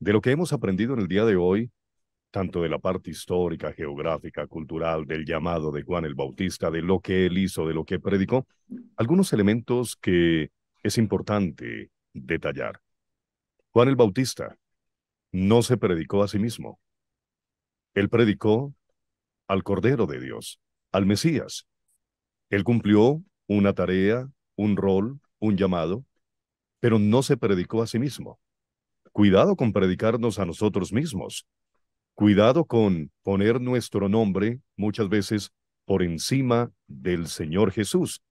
De lo que hemos aprendido en el día de hoy, tanto de la parte histórica, geográfica, cultural, del llamado de Juan el Bautista, de lo que él hizo, de lo que predicó, algunos elementos que es importante detallar. Juan el Bautista no se predicó a sí mismo. Él predicó al Cordero de Dios, al Mesías. Él cumplió una tarea, un rol, un llamado, pero no se predicó a sí mismo. Cuidado con predicarnos a nosotros mismos. Cuidado con poner nuestro nombre muchas veces por encima del Señor Jesús.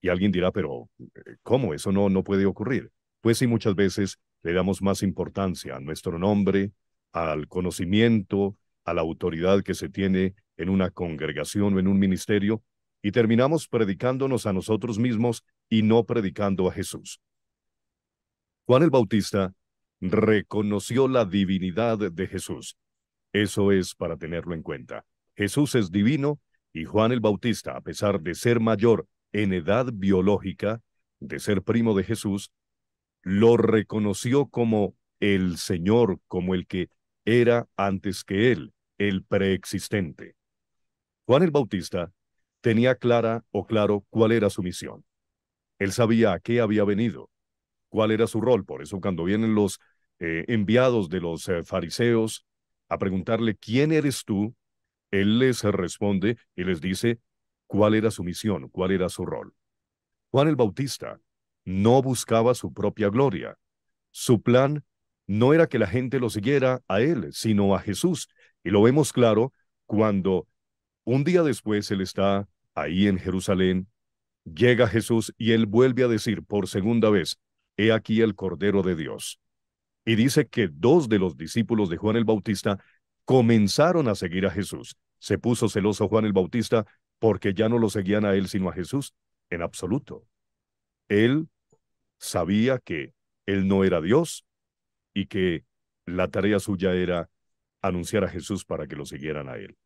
Y alguien dirá, pero eh, ¿cómo? Eso no, no puede ocurrir. Pues sí, muchas veces le damos más importancia a nuestro nombre, al conocimiento, a la autoridad que se tiene en una congregación o en un ministerio, y terminamos predicándonos a nosotros mismos y no predicando a Jesús. Juan el Bautista reconoció la divinidad de Jesús. Eso es para tenerlo en cuenta. Jesús es divino y Juan el Bautista, a pesar de ser mayor en edad biológica, de ser primo de Jesús, lo reconoció como el Señor, como el que era antes que él, el preexistente. Juan el Bautista tenía clara o claro cuál era su misión. Él sabía a qué había venido, cuál era su rol. Por eso cuando vienen los eh, enviados de los eh, fariseos a preguntarle, ¿quién eres tú? Él les responde y les dice cuál era su misión, cuál era su rol. Juan el Bautista no buscaba su propia gloria. Su plan no era que la gente lo siguiera a él, sino a Jesús. Y lo vemos claro cuando un día después él está ahí en Jerusalén, llega Jesús y él vuelve a decir por segunda vez, He aquí el Cordero de Dios. Y dice que dos de los discípulos de Juan el Bautista comenzaron a seguir a Jesús. Se puso celoso Juan el Bautista porque ya no lo seguían a él sino a Jesús, en absoluto. Él sabía que él no era Dios y que la tarea suya era anunciar a Jesús para que lo siguieran a él.